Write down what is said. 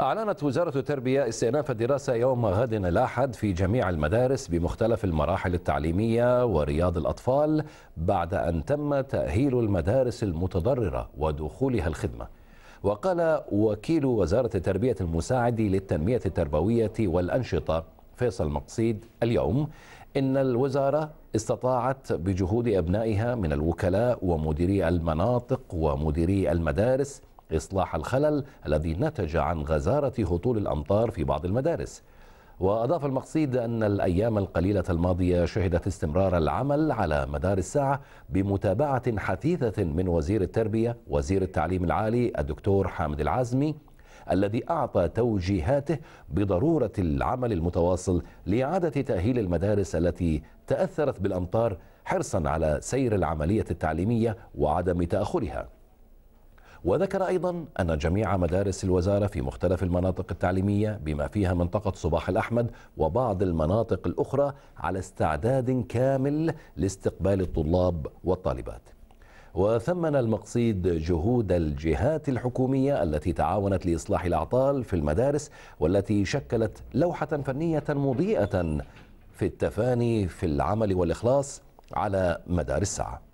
أعلنت وزارة التربية استئناف الدراسة يوم غد الأحد في جميع المدارس بمختلف المراحل التعليمية ورياض الأطفال بعد أن تم تأهيل المدارس المتضررة ودخولها الخدمة وقال وكيل وزارة التربية المساعد للتنمية التربوية والأنشطة فيصل مقصيد اليوم إن الوزارة استطاعت بجهود أبنائها من الوكلاء ومديري المناطق ومديري المدارس إصلاح الخلل الذي نتج عن غزارة هطول الأمطار في بعض المدارس وأضاف المقصيد أن الأيام القليلة الماضية شهدت استمرار العمل على مدار الساعة بمتابعة حثيثة من وزير التربية وزير التعليم العالي الدكتور حامد العزمي الذي أعطى توجيهاته بضرورة العمل المتواصل لإعادة تأهيل المدارس التي تأثرت بالأمطار حرصا على سير العملية التعليمية وعدم تأخرها وذكر أيضا أن جميع مدارس الوزارة في مختلف المناطق التعليمية بما فيها منطقة صباح الأحمد وبعض المناطق الأخرى على استعداد كامل لاستقبال الطلاب والطالبات وثمن المقصيد جهود الجهات الحكومية التي تعاونت لإصلاح الأعطال في المدارس والتي شكلت لوحة فنية مضيئة في التفاني في العمل والإخلاص على مدار الساعه